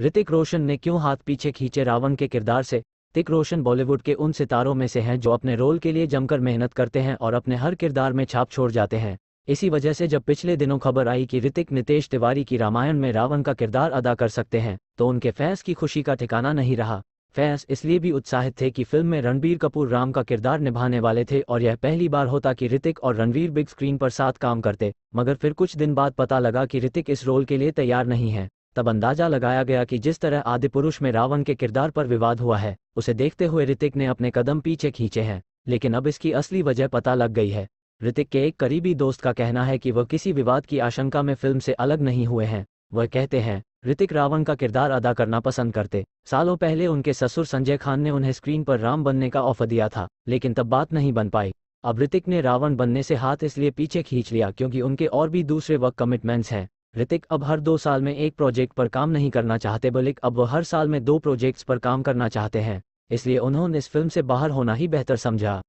ऋतिक रोशन ने क्यों हाथ पीछे खींचे रावण के किरदार से ऋतिक रोशन बॉलीवुड के उन सितारों में से हैं जो अपने रोल के लिए जमकर मेहनत करते हैं और अपने हर किरदार में छाप छोड़ जाते हैं इसी वजह से जब पिछले दिनों खबर आई कि ऋतिक नितेश तिवारी की रामायण में रावण का किरदार अदा कर सकते हैं तो उनके फैंस की खुशी का ठिकाना नहीं रहा फैंस इसलिए भी उत्साहित थे कि फिल्म में रणबीर कपूर राम का किरदार निभाने वाले थे और यह पहली बार होता कि ऋतिक और रणवीर बिग स्क्रीन पर साथ काम करते मगर फिर कुछ दिन बाद पता लगा कि ऋतिक इस रोल के लिए तैयार नहीं है तब अंदाजा लगाया गया कि जिस तरह आदि पुरुष में रावण के किरदार पर विवाद हुआ है उसे देखते हुए ऋतिक ने अपने कदम पीछे खींचे हैं लेकिन अब इसकी असली वजह पता लग गई है ऋतिक के एक करीबी दोस्त का कहना है कि वह किसी विवाद की आशंका में फिल्म से अलग नहीं हुए हैं वह कहते हैं ऋतिक रावण का किरदार अदा करना पसंद करते सालों पहले उनके ससुर संजय खान ने उन्हें स्क्रीन पर राम बनने का ऑफर दिया था लेकिन तब बात नहीं बन पाई अब ऋतिक ने रावण बनने से हाथ इसलिए पीछे खींच लिया क्योंकि उनके और भी दूसरे वक्त कमिटमेंट्स हैं ऋतिक अब हर दो साल में एक प्रोजेक्ट पर काम नहीं करना चाहते बल्कि अब वह हर साल में दो प्रोजेक्ट्स पर काम करना चाहते हैं इसलिए उन्होंने इस फिल्म से बाहर होना ही बेहतर समझा